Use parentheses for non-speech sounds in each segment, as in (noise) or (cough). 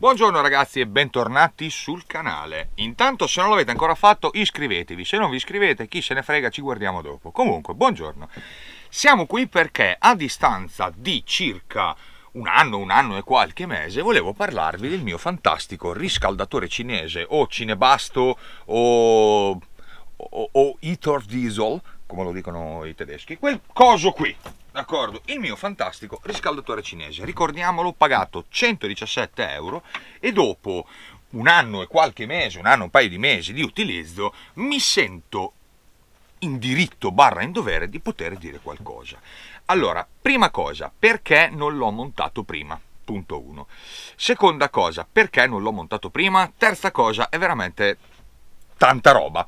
Buongiorno ragazzi e bentornati sul canale. Intanto se non l'avete ancora fatto iscrivetevi, se non vi iscrivete chi se ne frega ci guardiamo dopo. Comunque, buongiorno. Siamo qui perché a distanza di circa un anno, un anno e qualche mese volevo parlarvi del mio fantastico riscaldatore cinese o cinebasto o, o, o Itor Diesel, come lo dicono i tedeschi, quel coso qui d'accordo, il mio fantastico riscaldatore cinese, ricordiamolo, ho pagato 117 euro e dopo un anno e qualche mese, un anno, e un paio di mesi di utilizzo, mi sento in diritto barra in dovere di poter dire qualcosa. Allora, prima cosa, perché non l'ho montato prima? Punto 1. Seconda cosa, perché non l'ho montato prima? Terza cosa, è veramente tanta roba.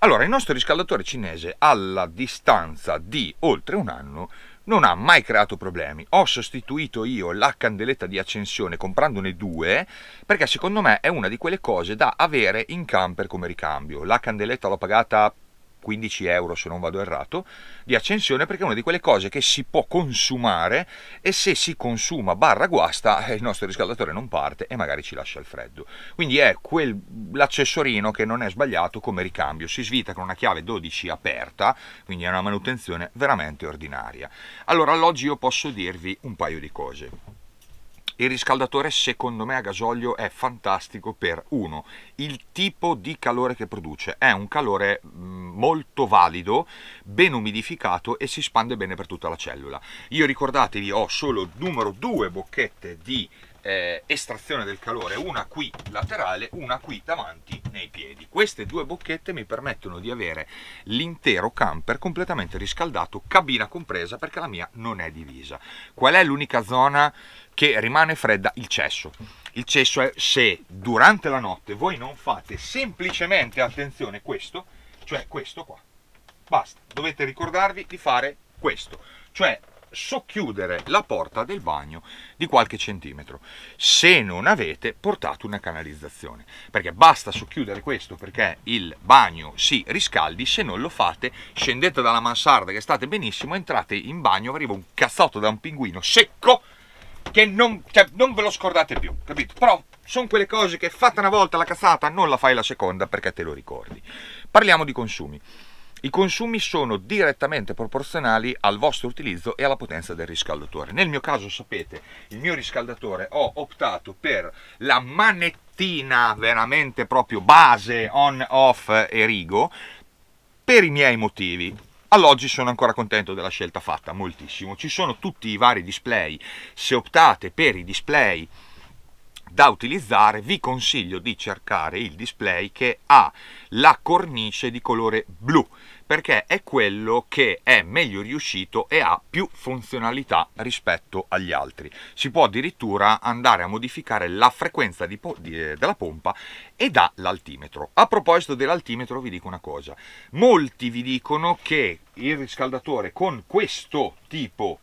Allora, il nostro riscaldatore cinese alla distanza di oltre un anno non ha mai creato problemi. Ho sostituito io la candeletta di accensione comprandone due perché secondo me è una di quelle cose da avere in camper come ricambio. La candeletta l'ho pagata 15 euro se non vado errato, di accensione perché è una di quelle cose che si può consumare e se si consuma barra guasta eh, il nostro riscaldatore non parte e magari ci lascia il freddo. Quindi è quell'accessorino che non è sbagliato come ricambio, si svita con una chiave 12 aperta, quindi è una manutenzione veramente ordinaria. Allora all'oggi io posso dirvi un paio di cose. Il riscaldatore secondo me a gasolio è fantastico per uno, il tipo di calore che produce, è un calore... Mh, mm, molto valido, ben umidificato e si spande bene per tutta la cellula. Io ricordatevi ho solo numero due bocchette di eh, estrazione del calore, una qui laterale, una qui davanti nei piedi. Queste due bocchette mi permettono di avere l'intero camper completamente riscaldato, cabina compresa, perché la mia non è divisa. Qual è l'unica zona che rimane fredda? Il cesso. Il cesso è se durante la notte voi non fate semplicemente attenzione questo, cioè questo qua. Basta, dovete ricordarvi di fare questo, cioè socchiudere la porta del bagno di qualche centimetro se non avete portato una canalizzazione perché basta socchiudere questo perché il bagno si riscaldi se non lo fate scendete dalla mansarda che state benissimo entrate in bagno arriva un cazzotto da un pinguino secco che non, cioè, non ve lo scordate più capito però sono quelle cose che fatta una volta la cazzata non la fai la seconda perché te lo ricordi Parliamo di consumi. I consumi sono direttamente proporzionali al vostro utilizzo e alla potenza del riscaldatore. Nel mio caso, sapete, il mio riscaldatore ho optato per la manettina veramente proprio base on off e rigo per i miei motivi. All'oggi sono ancora contento della scelta fatta, moltissimo. Ci sono tutti i vari display. Se optate per i display da utilizzare vi consiglio di cercare il display che ha la cornice di colore blu perché è quello che è meglio riuscito e ha più funzionalità rispetto agli altri. Si può addirittura andare a modificare la frequenza di po di, eh, della pompa e dall'altimetro. A proposito dell'altimetro vi dico una cosa, molti vi dicono che il riscaldatore con questo tipo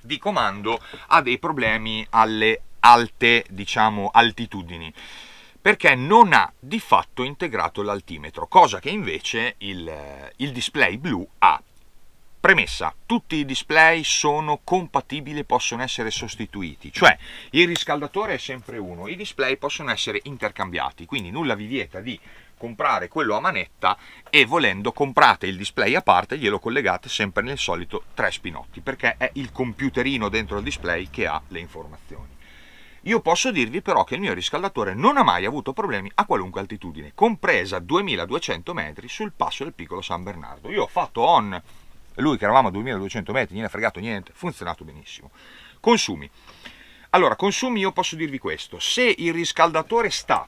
di comando ha dei problemi alle alte, diciamo, altitudini perché non ha di fatto integrato l'altimetro, cosa che invece il, eh, il display blu ha. Premessa, tutti i display sono compatibili e possono essere sostituiti, cioè il riscaldatore è sempre uno, i display possono essere intercambiati, quindi nulla vi vieta di comprare quello a manetta e volendo comprate il display a parte e glielo collegate sempre nel solito tre spinotti, perché è il computerino dentro il display che ha le informazioni. Io posso dirvi però che il mio riscaldatore non ha mai avuto problemi a qualunque altitudine, compresa 2200 metri sul passo del piccolo San Bernardo. Io ho fatto on, lui che eravamo a 2200 metri, non ha fregato niente, funzionato benissimo. Consumi. Allora, consumi io posso dirvi questo, se il riscaldatore sta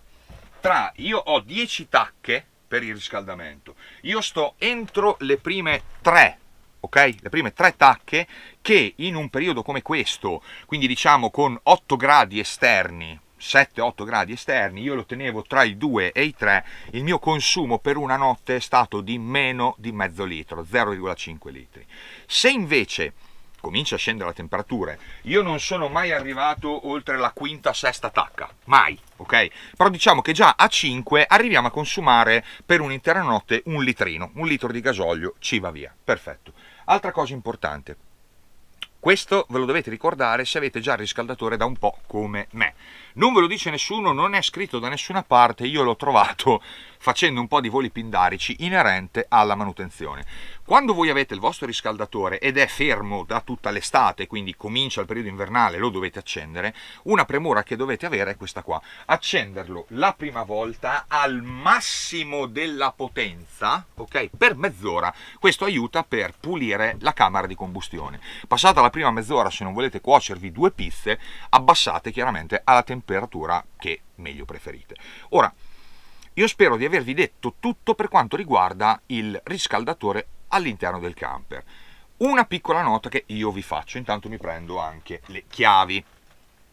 tra, io ho 10 tacche per il riscaldamento, io sto entro le prime 3 ok? Le prime tre tacche che in un periodo come questo, quindi diciamo con 8 gradi esterni, 7-8 gradi esterni, io lo tenevo tra i 2 e i 3, il mio consumo per una notte è stato di meno di mezzo litro, 0,5 litri. Se invece comincia a scendere la temperatura. Io non sono mai arrivato oltre la quinta, sesta tacca, mai, ok? Però diciamo che già a 5 arriviamo a consumare per un'intera notte un litrino, un litro di gasolio ci va via, perfetto. Altra cosa importante, questo ve lo dovete ricordare se avete già il riscaldatore da un po' come me. Non ve lo dice nessuno, non è scritto da nessuna parte, io l'ho trovato (laughs) facendo un po' di voli pindarici inerente alla manutenzione. Quando voi avete il vostro riscaldatore ed è fermo da tutta l'estate, quindi comincia il periodo invernale, lo dovete accendere, una premura che dovete avere è questa qua. Accenderlo la prima volta al massimo della potenza, ok? Per mezz'ora. Questo aiuta per pulire la camera di combustione. Passata la prima mezz'ora, se non volete cuocervi due pizze, abbassate chiaramente alla temperatura che meglio preferite. Ora, io spero di avervi detto tutto per quanto riguarda il riscaldatore all'interno del camper. Una piccola nota che io vi faccio, intanto mi prendo anche le chiavi.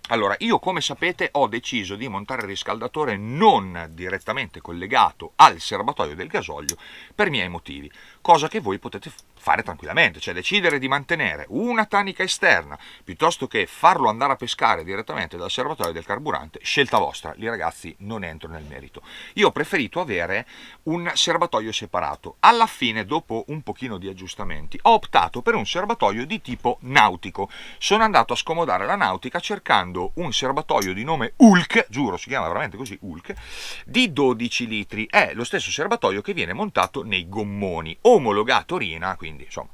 Allora, io come sapete ho deciso di montare il riscaldatore non direttamente collegato al serbatoio del gasolio per miei motivi cosa che voi potete fare tranquillamente, cioè decidere di mantenere una tanica esterna piuttosto che farlo andare a pescare direttamente dal serbatoio del carburante, scelta vostra, lì ragazzi non entro nel merito. Io ho preferito avere un serbatoio separato, alla fine dopo un pochino di aggiustamenti ho optato per un serbatoio di tipo nautico, sono andato a scomodare la nautica cercando un serbatoio di nome Hulk, giuro si chiama veramente così Hulk, di 12 litri, è lo stesso serbatoio che viene montato nei gommoni. O omologato Rina, quindi insomma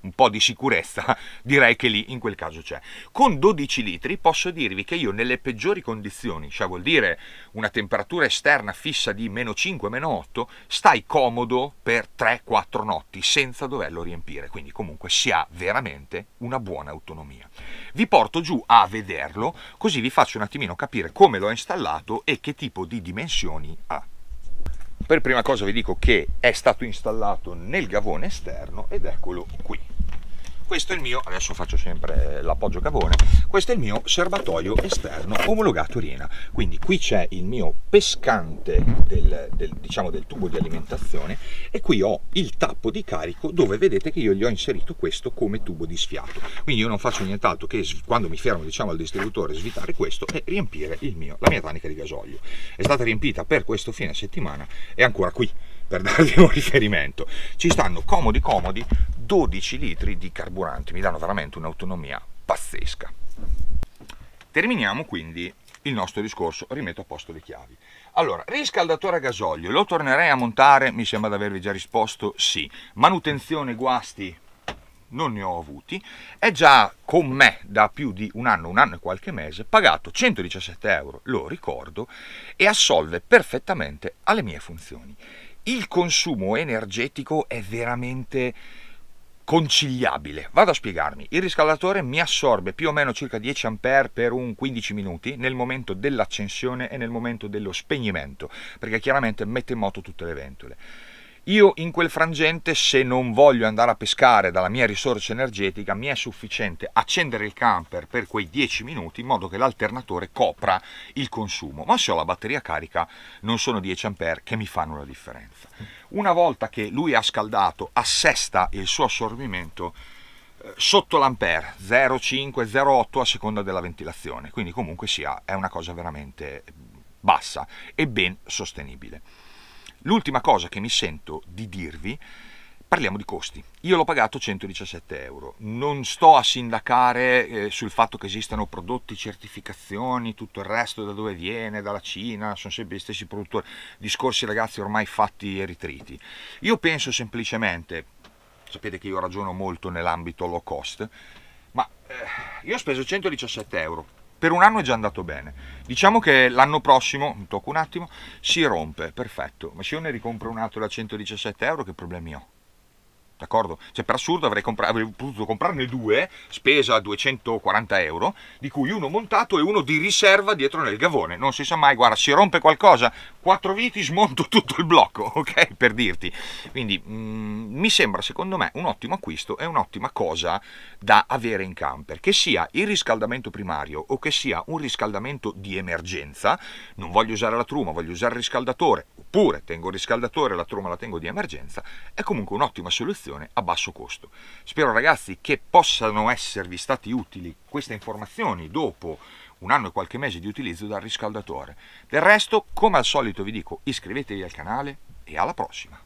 un po' di sicurezza (laughs) direi che lì in quel caso c'è. Con 12 litri posso dirvi che io nelle peggiori condizioni, cioè vuol dire una temperatura esterna fissa di meno 5, meno 8, stai comodo per 3-4 notti senza doverlo riempire, quindi comunque si ha veramente una buona autonomia. Vi porto giù a vederlo così vi faccio un attimino capire come l'ho installato e che tipo di dimensioni ha. Per prima cosa vi dico che è stato installato nel gavone esterno ed eccolo qui questo è il mio, adesso faccio sempre l'appoggio cavone, questo è il mio serbatoio esterno omologato Riena, quindi qui c'è il mio pescante del, del, diciamo del tubo di alimentazione e qui ho il tappo di carico dove vedete che io gli ho inserito questo come tubo di sfiato, quindi io non faccio nient'altro che quando mi fermo diciamo al distributore svitare questo e riempire mio, la mia tanica di gasolio, è stata riempita per questo fine settimana e ancora qui per darvi un riferimento. Ci stanno comodi comodi 12 litri di carburante, mi danno veramente un'autonomia pazzesca. Terminiamo quindi il nostro discorso, rimetto a posto le chiavi. Allora, riscaldatore a gasolio, lo tornerei a montare? Mi sembra di avervi già risposto sì. Manutenzione, guasti, non ne ho avuti, è già con me da più di un anno, un anno e qualche mese, pagato 117 euro, lo ricordo, e assolve perfettamente alle mie funzioni. Il consumo energetico è veramente conciliabile. Vado a spiegarmi. Il riscaldatore mi assorbe più o meno circa 10 A per un 15 minuti nel momento dell'accensione e nel momento dello spegnimento, perché chiaramente mette in moto tutte le ventole. Io in quel frangente, se non voglio andare a pescare dalla mia risorsa energetica, mi è sufficiente accendere il camper per quei 10 minuti in modo che l'alternatore copra il consumo. Ma se ho la batteria carica, non sono 10 A che mi fanno la differenza. Una volta che lui ha scaldato, assesta il suo assorbimento eh, sotto l'ampere 0,5 0,8 a seconda della ventilazione quindi comunque sia è una cosa veramente bassa e ben sostenibile L'ultima cosa che mi sento di dirvi, parliamo di costi. Io l'ho pagato 117 euro, non sto a sindacare eh, sul fatto che esistano prodotti, certificazioni, tutto il resto da dove viene, dalla Cina, sono sempre gli stessi produttori, discorsi ragazzi ormai fatti e ritriti. Io penso semplicemente, sapete che io ragiono molto nell'ambito low cost, ma eh, io ho speso 117 euro, per un anno è già andato bene. Diciamo che l'anno prossimo, mi tocco un attimo, si rompe, perfetto. Ma se io ne ricompro un altro da 117 euro, che problemi ho? d'accordo? Cioè per assurdo avrei, compra- avrei, potuto comprarne due, spesa 240 euro, di cui uno montato e uno di riserva dietro nel gavone, non si sa mai, guarda, si rompe qualcosa, quattro viti, smonto tutto il blocco, (laughs) ok? Per dirti. Quindi mh, mm, mi sembra secondo me un ottimo acquisto e un'ottima cosa da avere in camper, che sia il riscaldamento primario o che sia un riscaldamento di emergenza, non voglio usare la truma, voglio usare il riscaldatore, oppure tengo il riscaldatore, la truma la tengo di emergenza, è comunque un'ottima soluzione a basso costo. Spero ragazzi che possano esservi stati utili queste informazioni dopo un anno e qualche mese di utilizzo dal riscaldatore. Del resto, come al solito vi dico, iscrivetevi al canale e alla prossima!